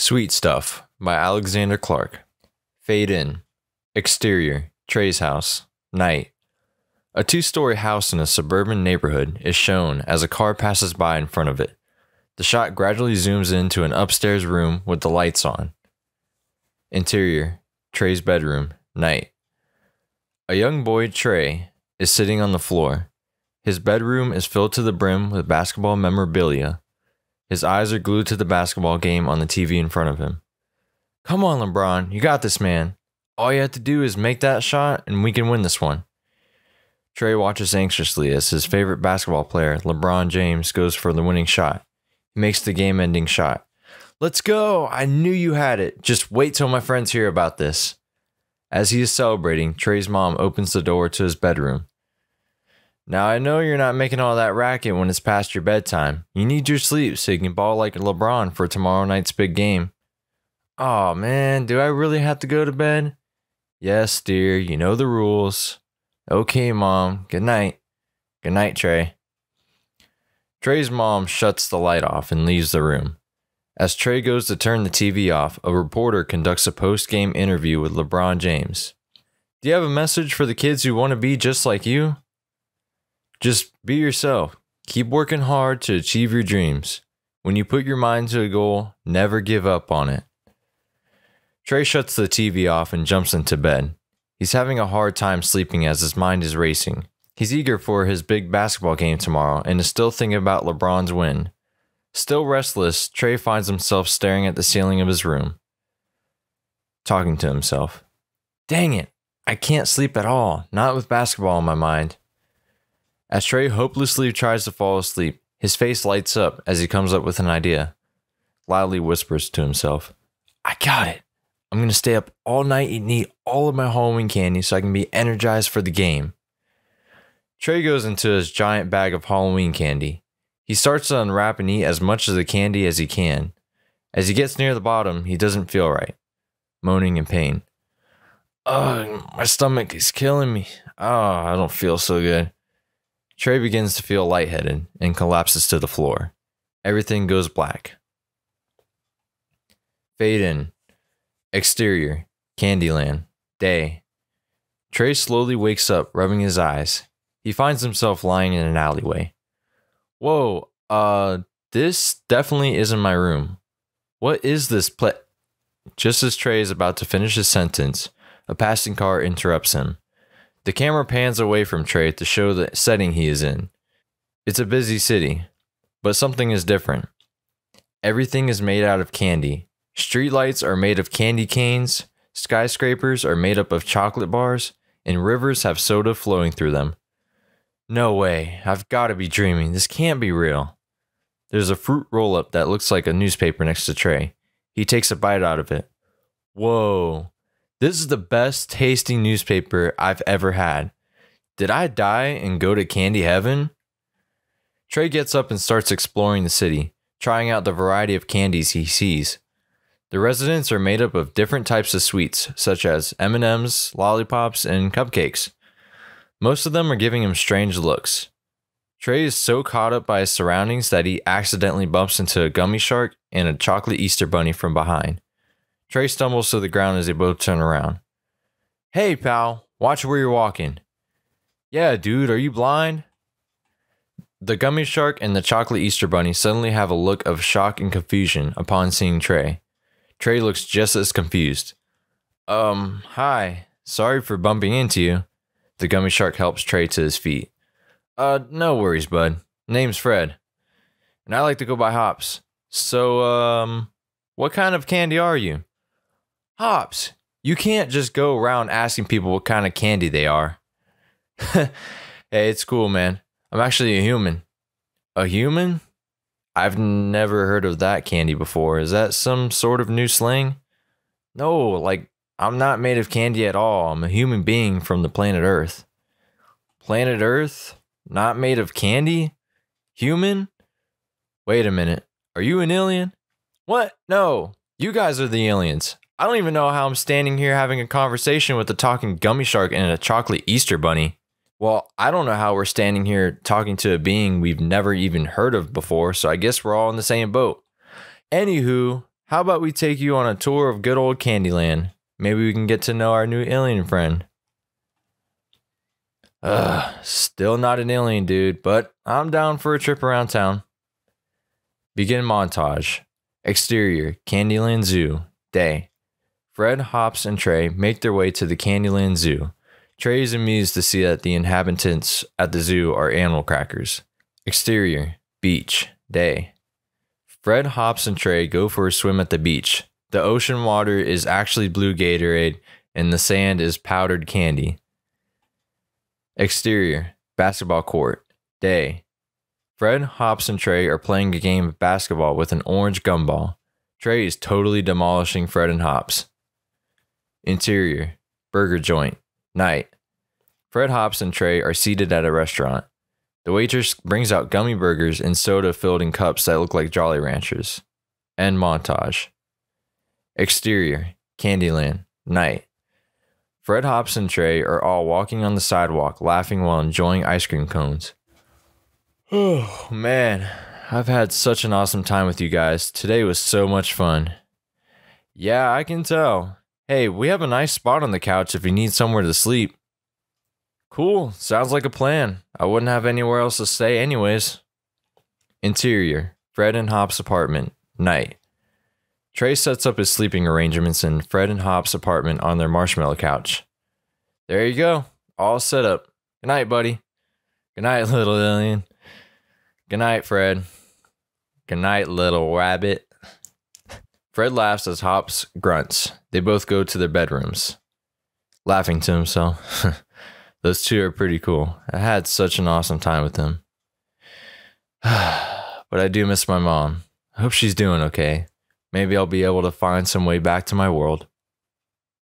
Sweet Stuff by Alexander Clark. Fade in. Exterior, Trey's house. Night. A two story house in a suburban neighborhood is shown as a car passes by in front of it. The shot gradually zooms into an upstairs room with the lights on. Interior, Trey's bedroom. Night. A young boy, Trey, is sitting on the floor. His bedroom is filled to the brim with basketball memorabilia his eyes are glued to the basketball game on the TV in front of him. Come on, LeBron, you got this, man. All you have to do is make that shot, and we can win this one. Trey watches anxiously as his favorite basketball player, LeBron James, goes for the winning shot. He makes the game ending shot. Let's go! I knew you had it. Just wait till my friends hear about this. As he is celebrating, Trey's mom opens the door to his bedroom. Now, I know you're not making all that racket when it's past your bedtime. You need your sleep so you can ball like LeBron for tomorrow night's big game. Oh man, do I really have to go to bed? Yes, dear, you know the rules. Okay, mom, good night. Good night, Trey. Trey's mom shuts the light off and leaves the room. As Trey goes to turn the TV off, a reporter conducts a post game interview with LeBron James. Do you have a message for the kids who want to be just like you? Just be yourself. Keep working hard to achieve your dreams. When you put your mind to a goal, never give up on it. Trey shuts the TV off and jumps into bed. He's having a hard time sleeping as his mind is racing. He's eager for his big basketball game tomorrow and is still thinking about LeBron's win. Still restless, Trey finds himself staring at the ceiling of his room, talking to himself. Dang it, I can't sleep at all, not with basketball in my mind. As Trey hopelessly tries to fall asleep, his face lights up as he comes up with an idea. Loudly whispers to himself, I got it. I'm going to stay up all night and eat all of my Halloween candy so I can be energized for the game. Trey goes into his giant bag of Halloween candy. He starts to unwrap and eat as much of the candy as he can. As he gets near the bottom, he doesn't feel right, moaning in pain. Ugh, my stomach is killing me. Oh, I don't feel so good. Trey begins to feel lightheaded and collapses to the floor. Everything goes black. Fade in. Exterior. Candyland. Day. Trey slowly wakes up, rubbing his eyes. He finds himself lying in an alleyway. Whoa, uh, this definitely isn't my room. What is this pla- Just as Trey is about to finish his sentence, a passing car interrupts him. The camera pans away from Trey to show the setting he is in. It's a busy city, but something is different. Everything is made out of candy. Streetlights are made of candy canes, skyscrapers are made up of chocolate bars, and rivers have soda flowing through them. No way, I've got to be dreaming. This can't be real. There's a fruit roll up that looks like a newspaper next to Trey. He takes a bite out of it. Whoa, this is the best tasting newspaper I've ever had. Did I die and go to candy heaven? Trey gets up and starts exploring the city, trying out the variety of candies he sees. The residents are made up of different types of sweets, such as M&Ms, lollipops, and cupcakes. Most of them are giving him strange looks. Trey is so caught up by his surroundings that he accidentally bumps into a gummy shark and a chocolate Easter bunny from behind. Trey stumbles to the ground as they both turn around. Hey, pal, watch where you're walking. Yeah, dude, are you blind? The gummy shark and the chocolate Easter bunny suddenly have a look of shock and confusion upon seeing Trey. Trey looks just as confused. Um, hi. Sorry for bumping into you. The gummy shark helps Trey to his feet. Uh, no worries, bud. Name's Fred. And I like to go by hops. So, um, what kind of candy are you? Hops, you can't just go around asking people what kind of candy they are. hey, it's cool, man. I'm actually a human. A human? I've never heard of that candy before. Is that some sort of new slang? No, like, I'm not made of candy at all. I'm a human being from the planet Earth. Planet Earth? Not made of candy? Human? Wait a minute. Are you an alien? What? No. You guys are the aliens. I don't even know how I'm standing here having a conversation with a talking gummy shark and a chocolate Easter bunny. Well, I don't know how we're standing here talking to a being we've never even heard of before, so I guess we're all in the same boat. Anywho, how about we take you on a tour of good old Candyland? Maybe we can get to know our new alien friend. Ugh, still not an alien, dude, but I'm down for a trip around town. Begin montage. Exterior, Candyland Zoo, day. Fred, Hops, and Trey make their way to the Candyland Zoo. Trey is amused to see that the inhabitants at the zoo are animal crackers. Exterior, beach, day. Fred, Hops, and Trey go for a swim at the beach. The ocean water is actually blue Gatorade, and the sand is powdered candy. Exterior, basketball court, day. Fred, Hops, and Trey are playing a game of basketball with an orange gumball. Trey is totally demolishing Fred and Hops. Interior Burger joint. Night. Fred Hops and Trey are seated at a restaurant. The waitress brings out gummy burgers and soda filled in cups that look like Jolly Ranchers. End montage. Exterior Candyland. Night. Fred Hops and Trey are all walking on the sidewalk, laughing while enjoying ice cream cones. Oh, man. I've had such an awesome time with you guys. Today was so much fun. Yeah, I can tell. Hey, we have a nice spot on the couch if you need somewhere to sleep. Cool, sounds like a plan. I wouldn't have anywhere else to stay, anyways. Interior Fred and Hop's apartment, night. Trey sets up his sleeping arrangements in Fred and Hop's apartment on their marshmallow couch. There you go, all set up. Good night, buddy. Good night, little alien. Good night, Fred. Good night, little rabbit. Fred laughs as Hops grunts. They both go to their bedrooms, laughing to himself. Those two are pretty cool. I had such an awesome time with them. but I do miss my mom. I hope she's doing okay. Maybe I'll be able to find some way back to my world.